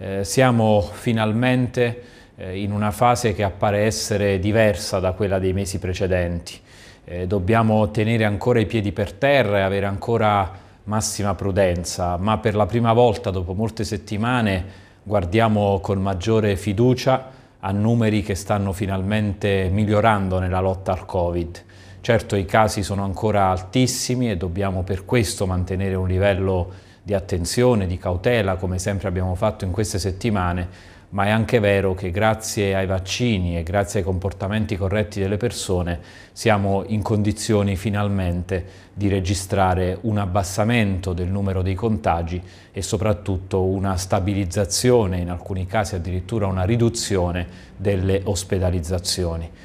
Eh, siamo finalmente eh, in una fase che appare essere diversa da quella dei mesi precedenti. Eh, dobbiamo tenere ancora i piedi per terra e avere ancora massima prudenza, ma per la prima volta dopo molte settimane guardiamo con maggiore fiducia a numeri che stanno finalmente migliorando nella lotta al Covid. Certo i casi sono ancora altissimi e dobbiamo per questo mantenere un livello di attenzione, di cautela, come sempre abbiamo fatto in queste settimane, ma è anche vero che grazie ai vaccini e grazie ai comportamenti corretti delle persone siamo in condizioni finalmente di registrare un abbassamento del numero dei contagi e soprattutto una stabilizzazione, in alcuni casi addirittura una riduzione delle ospedalizzazioni.